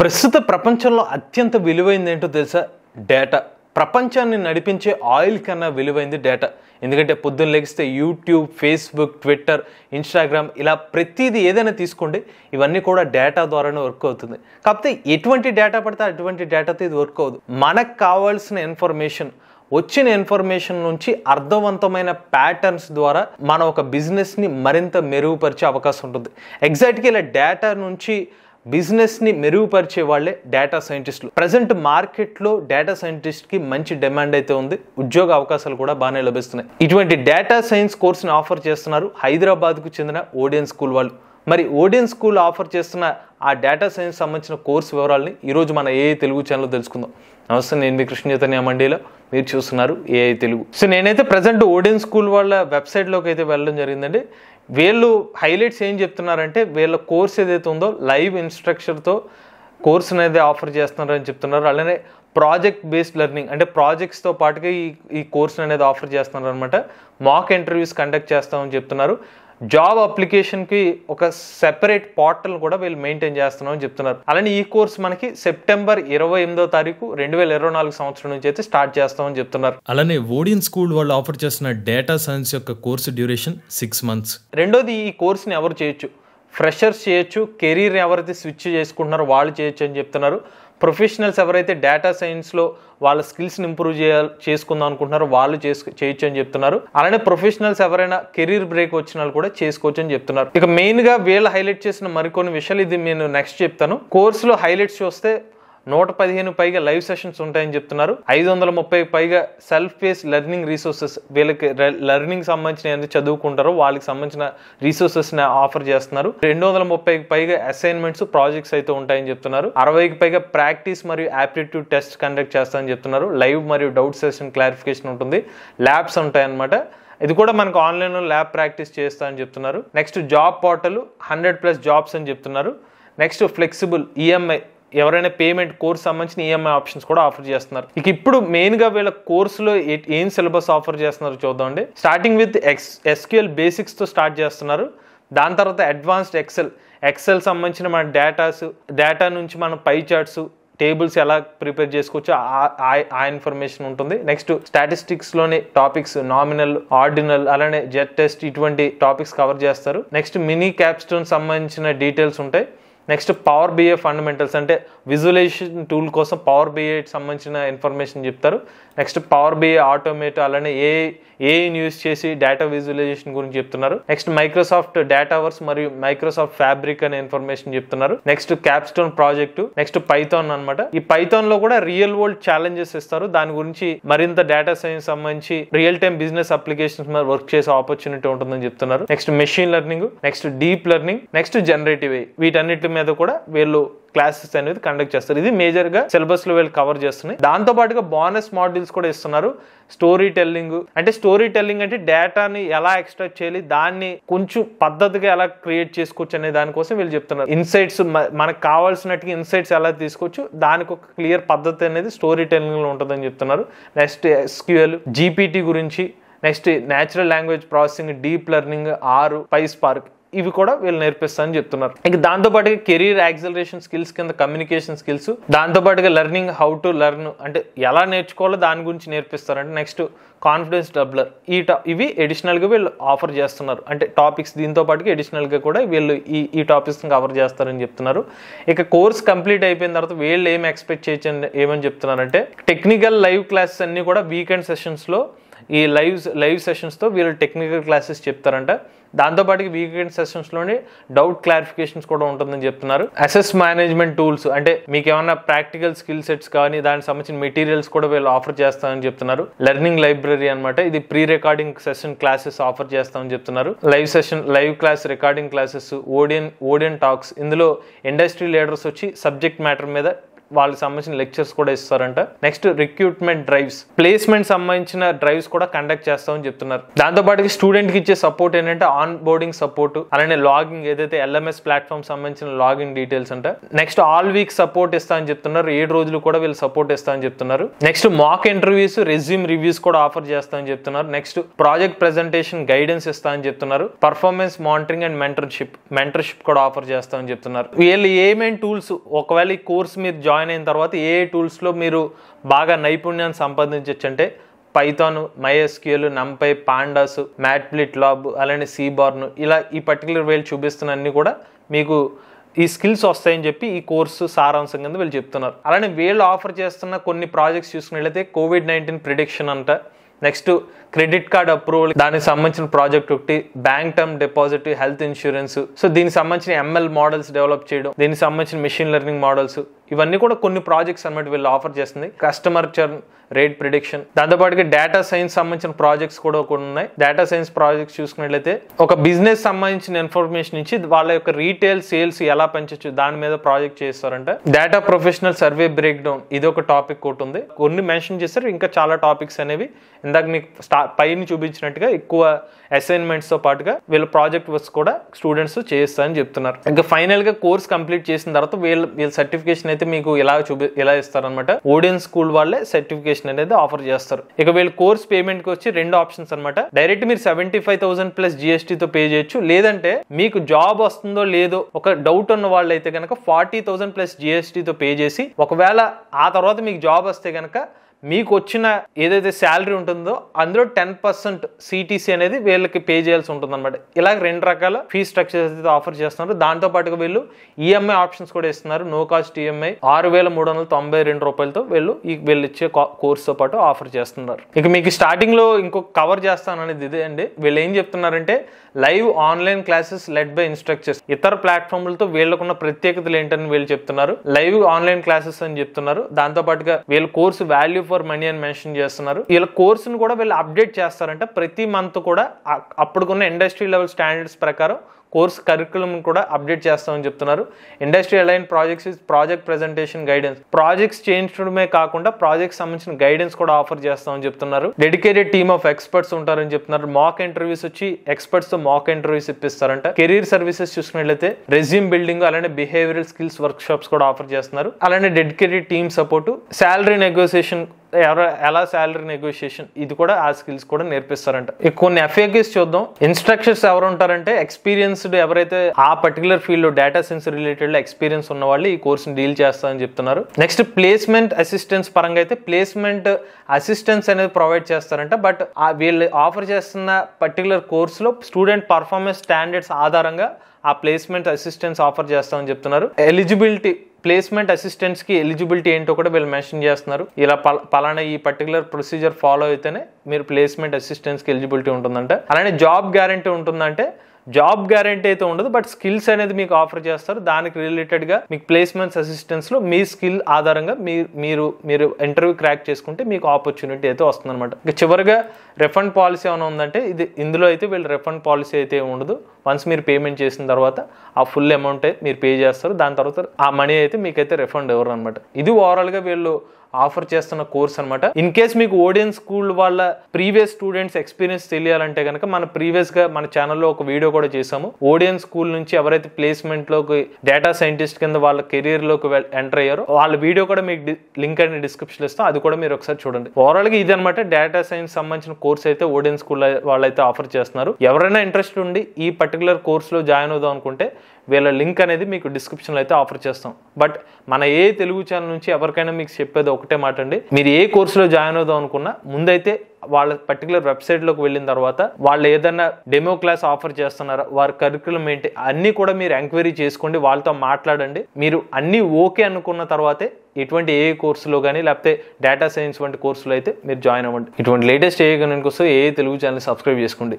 ప్రస్తుత ప్రపంచంలో అత్యంత విలువైంది ఏంటో తెలుసా డేటా ప్రపంచాన్ని నడిపించే ఆయిల్ కన్నా విలువైంది డేటా ఎందుకంటే పొద్దున్న లెగిస్తే యూట్యూబ్ ఫేస్బుక్ ట్విట్టర్ ఇన్స్టాగ్రామ్ ఇలా ప్రతిదీ ఏదైనా తీసుకోండి ఇవన్నీ కూడా డేటా ద్వారానే వర్క్ అవుతుంది కాకపోతే ఎటువంటి డేటా పడితే అటువంటి డేటాతో ఇది వర్క్ అవ్వదు మనకు కావాల్సిన ఇన్ఫర్మేషన్ వచ్చిన ఇన్ఫర్మేషన్ నుంచి అర్థవంతమైన ప్యాటర్న్స్ ద్వారా మనం ఒక బిజినెస్ని మరింత మెరుగుపరిచే అవకాశం ఉంటుంది ఎగ్జాక్ట్గా ఇలా డేటా నుంచి బిజినెస్ని మెరుగుపరిచే వాళ్ళే డేటా సైంటిస్టులు ప్రజెంట్ మార్కెట్లో డేటా సైంటిస్ట్కి మంచి డిమాండ్ అయితే ఉంది ఉద్యోగ అవకాశాలు కూడా బాగానే లభిస్తున్నాయి ఇటువంటి డేటా సైన్స్ కోర్స్ని ఆఫర్ చేస్తున్నారు హైదరాబాద్కు చెందిన ఓడియన్ స్కూల్ వాళ్ళు మరి ఓడియన్ స్కూల్ ఆఫర్ చేస్తున్న ఆ డేటా సైన్స్ సంబంధించిన కోర్సు వివరాలని ఈరోజు మన ఏఐ తెలుగు ఛానల్ తెలుసుకుందాం నమస్తే నేను మీ కృష్ణ చైతన్య మండీలో మీరు చూస్తున్నారు ఏఐ తెలుగు సో నేనైతే ప్రజెంట్ ఓడియన్ స్కూల్ వాళ్ళ వెబ్సైట్లోకి అయితే వెళ్ళడం జరిగిందండి వీళ్ళు హైలైట్స్ ఏం చెప్తున్నారంటే వీళ్ళ కోర్స్ ఏదైతే ఉందో లైవ్ ఇన్స్ట్రక్చర్తో కోర్స్ అనేది ఆఫర్ చేస్తున్నారని చెప్తున్నారు అలానే ప్రాజెక్ట్ బేస్డ్ లెర్నింగ్ అంటే ప్రాజెక్ట్స్తో పాటుగా ఈ ఈ కోర్స్ అనేది ఆఫర్ చేస్తున్నారు అనమాట మాక్ ఇంటర్వ్యూస్ కండక్ట్ చేస్తామని చెప్తున్నారు జాబ్ అప్లికేషన్కి ఒక సెపరేట్ పోర్టల్ కూడా వీళ్ళు మెయింటైన్ చేస్తున్నామని చెప్తున్నారు అలానే ఈ కోర్స్ మనకి సెప్టెంబర్ ఇరవై ఎనిమిదో తారీఖు రెండు వేల ఇరవై నాలుగు సంవత్సరం నుంచి అయితే స్టార్ట్ చేస్తామని చెప్తున్నారు అలానే ఓడియన్ స్కూల్ వాళ్ళు ఆఫర్ చేస్తున్న డేటా సైన్స్ యొక్క కోర్సు డ్యూరేషన్ సిక్స్ మంత్స్ రెండోది ఈ కోర్స్ని ఎవరు చేయొచ్చు ఫ్రెషర్స్ చేయొచ్చు కెరీర్ ఎవరైతే స్విచ్ చేసుకుంటున్నారో వాళ్ళు చేయొచ్చు అని చెప్తున్నారు ప్రొఫెషనల్స్ ఎవరైతే డేటా సైన్స్లో వాళ్ళ స్కిల్స్ని ఇంప్రూవ్ చేయాలి చేసుకుందాం అనుకుంటున్నారో వాళ్ళు చేయొచ్చు అని చెప్తున్నారు అలానే ప్రొఫెషనల్స్ ఎవరైనా కెరీర్ బ్రేక్ వచ్చిన వాళ్ళు కూడా చేసుకోవచ్చు అని చెప్తున్నారు ఇక మెయిన్గా వీళ్ళు హైలైట్ చేసిన మరికొన్ని విషయాలు ఇది నేను నెక్స్ట్ చెప్తాను కోర్సులో హైలైట్స్ చూస్తే నూట పదిహేను పైగా లైవ్ సెషన్స్ ఉంటాయని చెప్తున్నారు ఐదు వందల ముప్పై పైగా సెల్ఫ్ బేస్ లెర్నింగ్ రీసోర్సెస్ వీళ్ళకి లెర్నింగ్ సంబంధించిన ఎంత చదువుకుంటారో వాళ్ళకి సంబంధించిన రీసోర్సెస్ని ఆఫర్ చేస్తున్నారు రెండు వందల ముప్పై పైగా అసైన్మెంట్స్ ప్రాజెక్ట్స్ అయితే ఉంటాయని చెప్తున్నారు అరవైకి పైగా ప్రాక్టీస్ మరియు యాప్టిట్యూడ్ టెస్ట్ కండక్ట్ చేస్తామని చెప్తున్నారు లైవ్ మరియు డౌట్ సెషన్ క్లారిఫికేషన్ ఉంటుంది ల్యాబ్స్ ఉంటాయన్నమాట ఇది కూడా మనకు ఆన్లైన్లో ల్యాబ్ ప్రాక్టీస్ చేస్తా అని చెప్తున్నారు next job portal hundred plus jobs అని చెప్తున్నారు నెక్స్ట్ ఫ్లెక్సిబుల్ ఈఎంఐ ఎవరైనా పేమెంట్ కోర్స్ సంబంధించిన ఈఎంఐ ఆప్షన్స్ కూడా ఆఫర్ చేస్తున్నారు ఇక ఇప్పుడు మెయిన్గా వీళ్ళ కోర్సులో ఏం సిలబస్ ఆఫర్ చేస్తున్నారు చూద్దామండి స్టార్టింగ్ విత్ ఎక్స్ ఎస్క్యూఎల్ బేసిక్స్తో స్టార్ట్ చేస్తున్నారు దాని తర్వాత అడ్వాన్స్డ్ ఎక్సెల్ ఎక్సెల్ సంబంధించిన మన డేటాస్ డేటా నుంచి మనం పై చార్ట్స్ టేబుల్స్ ఎలా ప్రిపేర్ చేసుకోవచ్చు ఆ ఇన్ఫర్మేషన్ ఉంటుంది నెక్స్ట్ స్టాటిస్టిక్స్ లోని టాపిక్స్ నామినల్ ఆర్డినల్ అలానే జెట్ టెస్ట్ ఇటువంటి టాపిక్స్ కవర్ చేస్తారు నెక్స్ట్ మినీ క్యాప్స్టోన్ సంబంధించిన డీటెయిల్స్ ఉంటాయి నెక్స్ట్ పవర్ బిఐ ఫండమెంటల్స్ అంటే విజువలైజేషన్ టూల్ కోసం పవర్ బిఐకి సంబంధించిన ఇన్ఫర్మేషన్ చెప్తారు నెక్స్ట్ పవర్ బిఐ ఆటోమేట్ అలానే ఏ ఏఐని యూస్ చేసి డేటా విజువలైజేషన్ గురించి చెప్తున్నారు నెక్స్ట్ మైక్రోసాఫ్ట్ డేటా వర్స్ మరియు మైక్రోసాఫ్ట్ ఫ్యాబ్రిక్ అనే ఇన్ఫర్మేషన్ చెప్తున్నారు next capstone project next Python అనమాట ఈ పైథాన్ లో కూడా రియల్ వరల్డ్ ఛాలెంజెస్ ఇస్తారు దాని గురించి మరింత డేటా సైన్స్ సంబంధించి రియల్ టైం బిజినెస్ అప్లికేషన్స్ మీద వర్క్ చేసే ఆపర్చునిటీ ఉంటుందని చెప్తున్నారు next machine learning next deep learning next generative వీటన్నిటి మీద కూడా వీళ్ళు క్లాసెస్ అనేది కండక్ట్ చేస్తారు ఇది మేజర్గా సిలబస్లో వీళ్ళు కవర్ చేస్తున్నాయి దాంతో పాటుగా బోనస్ మాడ్యూల్స్ కూడా ఇస్తున్నారు స్టోరీ టెల్లింగ్ అంటే స్టోరీ టెల్లింగ్ అంటే డేటాని ఎలా ఎక్స్ట్రాక్ట్ చేయాలి దాన్ని కొంచెం పద్ధతిగా ఎలా క్రియేట్ చేసుకోవచ్చు అనే దానికోసం వీళ్ళు చెప్తున్నారు ఇన్సైట్స్ మనకు కావాల్సినట్టుగా ఇన్సైట్స్ ఎలా తీసుకోవచ్చు దానికి ఒక క్లియర్ పద్ధతి అనేది స్టోరీ టెల్లింగ్లో ఉంటుందని చెప్తున్నారు నెక్స్ట్ ఎస్క్యూఎల్ జీపీటీ గురించి next natural language processing deep learning ఆరు పై స్పార్క్ ఇవి కూడా వీళ్ళు నేర్పిస్తారని చెప్తున్నారు ఇంకా పాటుగా కెరీర్ యాక్సలరేషన్ స్కిల్స్ కింద కమ్యూనికేషన్ స్కిల్స్ దాంతోపాటుగా లెర్నింగ్ హౌ టు లెర్న్ అంటే ఎలా నేర్చుకోవాలో దాని గురించి నేర్పిస్తారు అంటే నెక్స్ట్ కాన్ఫిడెన్స్ డబ్లర్ ఈ ఇవి ఎడిషనల్గా వీళ్ళు ఆఫర్ చేస్తున్నారు అంటే టాపిక్స్ దీంతో పాటుగా ఎడిషనల్గా కూడా వీళ్ళు ఈ ఈ టాపిక్స్ని కవర్ చేస్తారని చెప్తున్నారు ఇక కోర్స్ కంప్లీట్ అయిపోయిన తర్వాత వీళ్ళు ఏం ఎక్స్పెక్ట్ చేయొచ్చు ఏమని చెప్తున్నారంటే టెక్నికల్ లైవ్ క్లాసెస్ అన్నీ కూడా వీకెండ్ సెషన్స్లో ఈ లైవ్ లైవ్ సెషన్స్తో వీళ్ళు టెక్నికల్ క్లాసెస్ చెప్తారంట దాంతోపాటు వీకెండ్ సెషన్స్లోనే డౌట్ క్లారిఫికేషన్స్ కూడా ఉంటుందని చెప్తున్నారు అసెస్ మేనేజ్మెంట్ టూల్స్ అంటే మీకు ఏమైనా ప్రాక్టికల్ స్కిల్ సెట్స్ కానీ దానికి సంబంధించిన మెటీరియల్స్ కూడా వీళ్ళు ఆఫర్ చేస్తామని చెప్తున్నారు లెర్నింగ్ లైబ్రరీ అనమాట ఇది pre recording session classes offer చేస్తామని చెప్తున్నారు live session live class recording classes Odin Odin talks ఇందులో ఇండస్ట్రీ లీడర్స్ వచ్చి సబ్జెక్ట్ మ్యాటర్ మీద వాళ్ళకి సంబంధించిన లెక్చర్స్ కూడా ఇస్తారంట నెక్స్ట్ రిక్రూట్మెంట్ డ్రైవ్స్ ప్లేస్మెంట్ సంబంధించిన డ్రైవ్స్ కూడా కండక్ట్ చేస్తామని చెప్తున్నారు దాంతో పాటుగా స్టూడెంట్కి ఇచ్చే సపోర్ట్ ఏంటంటే ఆన్ బోర్డింగ్ సపోర్ట్ అలానే లాగింగ్ ఏదైతే ఎల్ఎంఎస్ ప్లాట్ఫామ్ సంబంధించిన లాగిన్ డీటెయిల్స్ అంట నెక్స్ట్ ఆల్ వీక్ సపోర్ట్ ఇస్తా అని చెప్తున్నారు ఏడు రోజులు కూడా వీళ్ళు సపోర్ట్ ఇస్తా అని చెప్తున్నారు next mock interviews resume reviews కూడా ఆఫర్ చేస్తా అని చెప్తున్నారు నెక్స్ట్ ప్రాజెక్ట్ ప్రెజెంటేషన్ గైడెన్స్ ఇస్తా అని చెప్తున్నారు performance monitoring and mentorship mentorship కూడా ఆఫర్ చేస్తా అని చెప్తున్నారు వీళ్ళు ఏమేమి టూల్స్ ఒకవేళ ఈ కోర్స్ మీరు జాయిన్ జాయిన్ అయిన తర్వాత ఏ టూల్స్లో మీరు బాగా నైపుణ్యాన్ని సంపాదించవచ్చు అంటే Python MySQL NumPy pandas matplotlib అలానే సీబార్న్ ఇలా ఈ పర్టికులర్ వేలు చూపిస్తున్న కూడా మీకు ఈ స్కిల్స్ వస్తాయని చెప్పి ఈ కోర్సు సారాంశం కింద వీళ్ళు చెప్తున్నారు అలానే వీళ్ళు ఆఫర్ చేస్తున్న కొన్ని ప్రాజెక్ట్స్ చూసుకున్నట్లయితే కోవిడ్ నైన్టీన్ ప్రిడిక్షన్ అంట నెక్స్ట్ క్రెడిట్ కార్డ్ అప్రూవల్ దానికి సంబంధించిన ప్రాజెక్ట్ ఒకటి bank term deposit health insurance so దీనికి సంబంధించిన ఎంఎల్ మోడల్స్ డెవలప్ చేయడం దీనికి సంబంధించిన మిషన్ లెర్నింగ్ మోడల్స్ ఇవన్నీ కూడా కొన్ని ప్రాజెక్ట్స్ అనమాట వీళ్ళు ఆఫర్ చేస్తుంది కస్టమర్ చర్న్ రేట్ ప్రిడిక్షన్ దాంతోపాటుగా డేటా సైన్స్ సంబంధించిన ప్రాజెక్ట్స్ కూడా కొన్ని ఉన్నాయి డేటా సైన్స్ ప్రాజెక్ట్స్ చూసుకున్నట్లయితే ఒక బిజినెస్ సంబంధించిన ఇన్ఫర్మేషన్ నుంచి వాళ్ళ యొక్క రీటైల్ సేల్స్ ఎలా పెంచవచ్చు దాని మీద ప్రాజెక్ట్ చేస్తారంట data professional survey break down ఇది ఒక టాపిక్ ఒకటి ఉంది కొన్ని మెన్షన్ చేస్తారు ఇంకా చాలా టాపిక్స్ అనేవి ఇందాక మీకు స్టా పైన చూపించినట్టుగా ఎక్కువ అసైన్మెంట్స్తో పాటుగా వీళ్ళ ప్రాజెక్ట్ వర్క్స్ కూడా స్టూడెంట్స్ చేస్తారని చెప్తున్నారు ఇంకా ఫైనల్గా కోర్స్ కంప్లీట్ చేసిన తర్వాత వీళ్ళ వీళ్ళ సర్టిఫికేషన్ అయితే మీకు ఎలా చూపి ఎలా ఇస్తారనమాట ఓడియన్ స్కూల్ వాళ్ళే సర్టిఫికేషన్ అనేది ఆఫర్ చేస్తారు ఇక వీళ్ళు కోర్స్ పేమెంట్ కి వచ్చి రెండు ఆప్షన్స్ అనమాట డైరెక్ట్ మీరు సెవెంటీ ఫైవ్ థౌసండ్ ప్లస్ జిఎస్టీతో పే చేయొచ్చు లేదంటే మీకు జాబ్ వస్తుందో లేదో ఒక డౌట్ ఉన్న వాళ్ళు అయితే కనుక ఫార్టీ థౌసండ్ ప్లస్ జిఎస్టీతో పే చేసి ఒకవేళ ఆ తర్వాత మీకు జాబ్ వస్తే కనుక మీకు వచ్చిన ఏదైతే శాలరీ ఉంటుందో అందులో టెన్ పర్సెంట్ సిటీసీ అనేది వీళ్ళకి పే చేయాల్సి ఉంటుంది అనమాట ఇలాగ రెండు రకాల ఫీ స్ట్రక్చర్స్ అయితే ఆఫర్ చేస్తున్నారు దాంతో పాటుగా వీళ్ళు ఈఎంఐ e ఆప్షన్స్ కూడా ఇస్తున్నారు నో కాస్ట్ ఈఎంఐ ఆరు వేల మూడు వందల తొంభై రెండు రూపాయలతో వీళ్ళు వీళ్ళు ఇచ్చే కోర్సుతో పాటు ఆఫర్ చేస్తున్నారు ఇక మీకు స్టార్టింగ్లో ఇంకో కవర్ చేస్తాను అనేది ఇదే అండి వీళ్ళు ఏం చెప్తున్నారంటే live online classes led by instructors ఇతర ప్లాట్ఫామ్లతో వీళ్ళకున్న ప్రత్యేకతలు ఏంటని వీళ్ళు చెప్తున్నారు లైవ్ ఆన్లైన్ క్లాసెస్ అని చెప్తున్నారు దాంతో పాటుగా వీళ్ళ కోర్సు వాల్యూ ఫర్ మనీ అని మెన్షన్ చేస్తున్నారు వీళ్ళ కోర్సును కూడా వీళ్ళు అప్డేట్ చేస్తారంటే ప్రతి మంత్ కూడా అప్పుడుకున్న ఇండస్ట్రీ లెవెల్ స్టాండర్డ్స్ ప్రకారం కోర్స్ కరికులం కూడా అప్డేట్ చేస్తామని చెప్తున్నారు industry align projects project presentation guidance projects చేయించడమే కాకుండా ప్రాజెక్ట్ సంబంధించిన గైడెన్స్ కూడా ఆఫర్ చేస్తామని చెప్తున్నారు డెడికేటెడ్ టీమ్ ఆఫ్ ఎక్స్పర్ట్స్ ఉంటారని చెప్తున్నారు మాక్ ఇంటర్వ్యూస్ వచ్చి ఎక్స్పర్ట్స్ తో మాక్ ఇంటర్వ్యూస్ ఇప్పిస్తారంట కెరీర్ సర్వీసెస్ చూసినట్లయితే రెజ్యూమ్ బిల్డింగ్ అలానే బిహేవియర్ స్కిల్స్ వర్క్ షాప్స్ కూడా ఆఫర్ చేస్తున్నారు అలానే dedicated team support salary negotiation ఎవరు ఎలా శాలరీ నెగోషియేషన్ ఇది కూడా ఆ స్కిల్స్ కూడా నేర్పిస్తారంట కొన్ని ఎఫ్ఏక్యూస్ చూద్దాం ఇన్స్ట్రక్చర్స్ ఎవరు ఉంటారంటే ఎక్స్పీరియన్స్డ్ ఎవరైతే ఆ పర్టికులర్ ఫీల్డ్ లో డేటా సైన్స్ రిలేటెడ్ లో ఎక్స్పీరియన్స్ ఉన్న వాళ్ళు ఈ కోర్స్ డీల్ చేస్తారని చెప్తున్నారు నెక్స్ట్ ప్లేస్మెంట్ అసిస్టెన్స్ పరంగా అయితే ప్లేస్మెంట్ అసిస్టెన్స్ అనేది ప్రొవైడ్ చేస్తారంట బట్ వీళ్ళు ఆఫర్ చేస్తున్న పర్టికులర్ లో స్టూడెంట్ పర్ఫార్మెన్స్ స్టాండర్డ్స్ ఆధారంగా ఆ ప్లేస్మెంట్ అసిస్టెన్స్ ఆఫర్ చేస్తామని చెప్తున్నారు ఎలిజిబిలిటీ ప్లేస్మెంట్ అసిస్టెంట్స్కి ఎలిజిబిలిటీ ఏంటో కూడా వీళ్ళు మెన్షన్ చేస్తున్నారు ఇలా పలానా ఈ పర్టికులర్ ప్రొసీజర్ ఫాలో అయితేనే మీరు ప్లేస్మెంట్ అసిస్టెంట్స్కి ఎలిజిబిలిటీ ఉంటుందంటే అలానే జాబ్ గ్యారంటీ ఉంటుందంటే జాబ్ గ్యారంటీ అయితే ఉండదు బట్ స్కిల్స్ అనేది మీకు ఆఫర్ చేస్తారు దానికి రిలేటెడ్గా మీకు ప్లేస్మెంట్స్ అసిస్టెన్స్లో మీ స్కిల్ ఆధారంగా మీరు మీరు మీరు ఇంటర్వ్యూ క్రాక్ చేసుకుంటే మీకు ఆపర్చునిటీ అయితే వస్తుందన్నమాట అనమాట చివరిగా రిఫండ్ పాలసీ ఏమైనా ఉందంటే ఇది ఇందులో అయితే వీళ్ళు రిఫండ్ పాలసీ అయితే ఉండదు వన్స్ మీరు పేమెంట్ చేసిన తర్వాత ఆ ఫుల్ అమౌంట్ మీరు పే చేస్తారు దాని తర్వాత ఆ మనీ అయితే మీకైతే రిఫండ్ ఎవరు అనమాట ఇది ఓవరాల్గా వీళ్ళు ఆఫర్ చేస్తున్న కోర్స్ అనమాట ఇన్ కేస్ మీకు ఓడియన్ స్కూల్ వాళ్ళ ప్రీవియస్ స్టూడెంట్స్ ఎక్స్పీరియన్స్ తెలియాలంటే కనుక మన ప్రీవియస్ గా మన ఛానల్లో ఒక వీడియో కూడా చేసాము ఓడియన్ స్కూల్ నుంచి ఎవరైతే ప్లేస్మెంట్ లోకి డేటా సైంటిస్ట్ కింద వాళ్ళ కెరీర్ లోకి ఎంటర్ అయ్యారో వాళ్ళ వీడియో కూడా మీకు లింక్ అనేది డిస్క్రిప్షన్ ఇస్తాం అది కూడా మీరు ఒకసారి చూడండి ఓవరాల్ గా ఇది అనమాట డేటా సైన్స్ సంబంధించిన కోర్స్ అయితే ఓడియన్ స్కూల్ వాళ్ళైతే ఆఫర్ చేస్తున్నారు ఎవరైనా ఇంట్రెస్ట్ ఉండి ఈ పర్టికులర్ లో జాయిన్ అవుదాం అనుకుంటే వీళ్ళ లింక్ అనేది మీకు డిస్క్రిప్షన్లో అయితే ఆఫర్ చేస్తాం బట్ మన ఏ తెలుగు ఛానల్ నుంచి ఎవరికైనా మీకు చెప్పేది ఒకటే మాట అండి మీరు ఏ కోర్సులో జాయిన్ అవుదాం అనుకున్నా ముందైతే వాళ్ళ పర్టికులర్ వెబ్సైట్లోకి వెళ్ళిన తర్వాత వాళ్ళు ఏదైనా డెమో క్లాస్ ఆఫర్ చేస్తున్నారా వారి కరికులం ఏంటి అన్నీ కూడా మీరు ఎంక్వైరీ చేసుకోండి వాళ్ళతో మాట్లాడండి మీరు అన్నీ ఓకే అనుకున్న తర్వాతే ఇటువంటి ఏ కోర్సులో కానీ లేకపోతే డేటా సైన్స్ వంటి కోర్సులో అయితే మీరు జాయిన్ అవ్వండి ఇటువంటి లేటెస్ట్ ఏ కనుక ఏ తెలుగు ఛానల్ సబ్స్క్రైబ్ చేసుకోండి